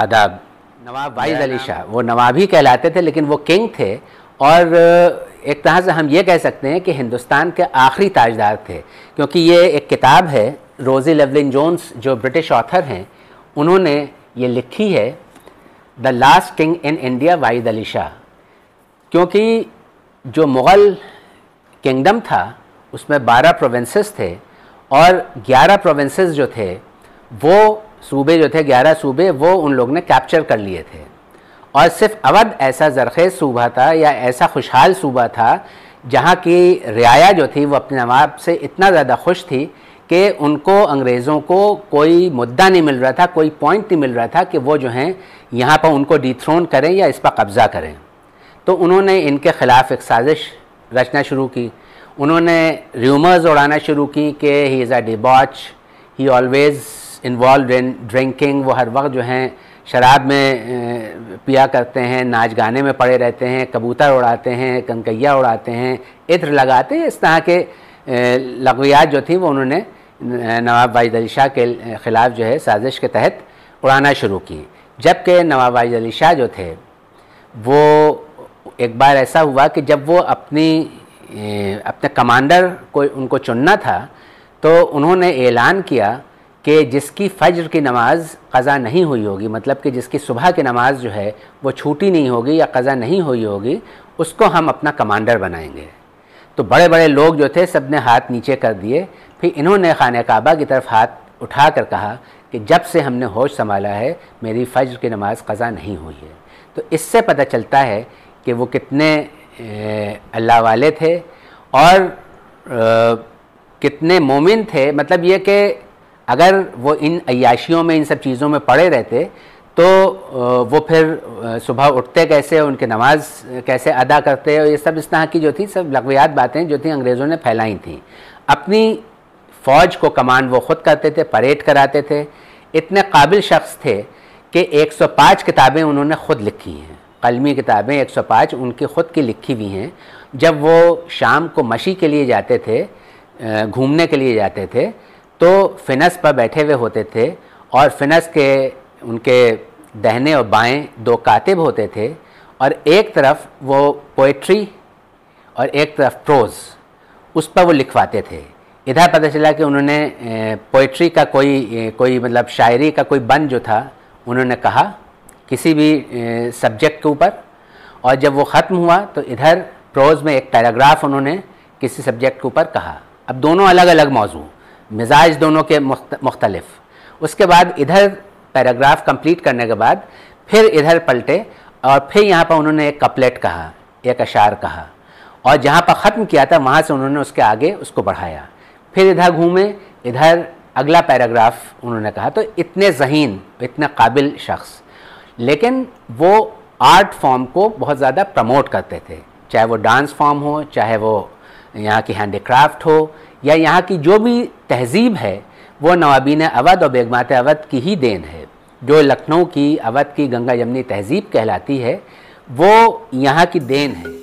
आदाब नवाब वाइज अली शाह वो नवाब ही कहलाते थे लेकिन वो किंग थे और एक तरह से हम ये कह सकते हैं कि हिंदुस्तान के आखिरी ताजदार थे क्योंकि ये एक किताब है रोज़ी लेवलिन जोन्स जो ब्रिटिश ऑथर हैं उन्होंने ये लिखी है the last king in India Wajid Ali Shah क्योंकि जो मुग़ल किंगडम था उसमें 12 प्रोविंसेस थे और 11 प्रोविंसेस जो थे वो सूबे जो थे ग्यारह सूबे वो उन लोग ने कैप्चर कर लिए थे और सिर्फ अवध ऐसा जरखेज़ सूबा था या ऐसा खुशहाल सूबा था जहाँ की रियाया जो थी वो अपने नवाब से इतना ज़्यादा खुश थी कि उनको अंग्रेज़ों को कोई मुद्दा नहीं मिल रहा था कोई पॉइंट नहीं मिल रहा था कि वो जो हैं यहाँ पर उनको डिथ्रोन करें या इस पर कब्ज़ा करें तो उन्होंने इनके ख़िलाफ़ एक साजिश रचना शुरू की उन्होंने र्यूमर्स उड़ाना शुरू की कि he is a debauch he always involve in drinking वो हर वक्त जो हैं शराब में पिया करते हैं नाच गाने में पड़े रहते हैं कबूतर उड़ाते हैं कनकैया उड़ाते हैं इत्र लगाते हैं इस तरह के लगवियात जो थी वो उन्होंने नवाब वाजिद अली शाह के ख़िलाफ़ जो है साजिश के तहत उड़ाना शुरू की जबकि नवाब वाजिद अली शाह जो थे वो एक बार ऐसा हुआ कि जब वो अपनी अपने कमांडर को उनको चुनना था तो उन्होंने ऐलान किया कि जिसकी फज्र की नमाज़ कज़ा नहीं हुई होगी मतलब कि जिसकी सुबह की नमाज़ जो है वो छूटी नहीं होगी या कज़ा नहीं हुई होगी उसको हम अपना कमांडर बनाएंगे तो बड़े बड़े लोग जो थे सब ने हाथ नीचे कर दिए फिर इन्होंने खान काबा की तरफ हाथ उठा कर कहा कि जब से हमने होश संभाला है मेरी फज्र की नमाज़ कज़ा नहीं हुई है तो इससे पता चलता है कि वो कितने अल्लाह वाले थे और आ, कितने मोमिन थे मतलब ये कि अगर वो इन अयाशियों में इन सब चीज़ों में पड़े रहते तो वो फिर सुबह उठते कैसे उनकी नमाज कैसे अदा करते और ये सब इस तरह की जो थी सब लगवियात बातें जो थी अंग्रेज़ों ने फैलाई थी अपनी फ़ौज को कमान वो ख़ुद करते थे परेड कराते थे इतने काबिल शख्स थे कि 105 किताबें उन्होंने ख़ुद लिखी हैं कलमी किताबें 105 उनकी ख़ुद की लिखी हुई हैं जब वो शाम को मशी के लिए जाते थे घूमने के लिए जाते थे तो फिनस पर बैठे हुए होते थे और फिनस के उनके दहने और बाएं दो कातिब होते थे और एक तरफ वो पोइट्री और एक तरफ प्रोज उस पर वो लिखवाते थे इधर पता चला कि उन्होंने पोइट्री का कोई कोई मतलब शायरी का कोई बन जो था उन्होंने कहा किसी भी सब्जेक्ट के ऊपर और जब वो ख़त्म हुआ तो इधर प्रोज में एक पैराग्राफ उन्होंने किसी सब्जेक्ट के ऊपर कहा अब दोनों अलग अलग मौजू मिजाज दोनों के मुख्तलफ उसके बाद इधर पैराग्राफ कंप्लीट करने के बाद फिर इधर पलटे और फिर यहाँ पर उन्होंने एक कपलेट कहा एक अशार कहा और जहाँ पर ख़त्म किया था वहाँ से उन्होंने उसके आगे उसको बढ़ाया फिर इधर घूमे इधर अगला पैराग्राफ उन्होंने कहा तो इतने जहीन इतने काबिल शख्स लेकिन वो आर्ट फॉर्म को बहुत ज़्यादा प्रमोट करते थे चाहे वो डांस फॉर्म हो चाहे वो यहाँ की हैंडीक्राफ्ट हो या यहाँ की जो भी तहजीब है वो नवाबीन अवध और बेगमात अवध की ही देन है जो लखनऊ की अवध की गंगा यमुनी तहजीब कहलाती है वो यहाँ की देन है